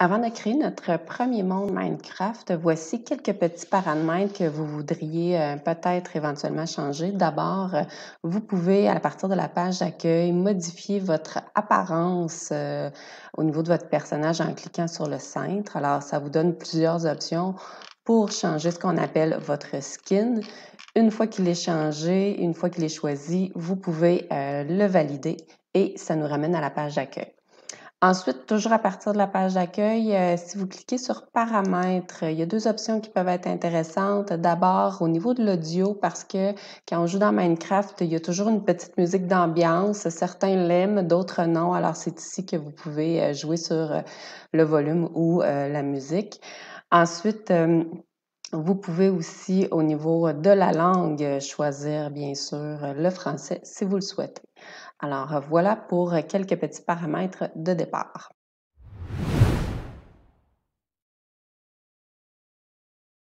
Avant de créer notre premier monde Minecraft, voici quelques petits paramètres que vous voudriez euh, peut-être éventuellement changer. D'abord, euh, vous pouvez, à partir de la page d'accueil, modifier votre apparence euh, au niveau de votre personnage en cliquant sur le centre. Alors, ça vous donne plusieurs options pour changer ce qu'on appelle votre skin. Une fois qu'il est changé, une fois qu'il est choisi, vous pouvez le valider et ça nous ramène à la page d'accueil. Ensuite, toujours à partir de la page d'accueil, euh, si vous cliquez sur paramètres, euh, il y a deux options qui peuvent être intéressantes. D'abord, au niveau de l'audio, parce que quand on joue dans Minecraft, il y a toujours une petite musique d'ambiance. Certains l'aiment, d'autres non. Alors, c'est ici que vous pouvez euh, jouer sur le volume ou la musique. Ensuite, vous pouvez aussi, au niveau de la langue, choisir bien sûr le français si vous le souhaitez. Alors voilà pour quelques petits paramètres de départ.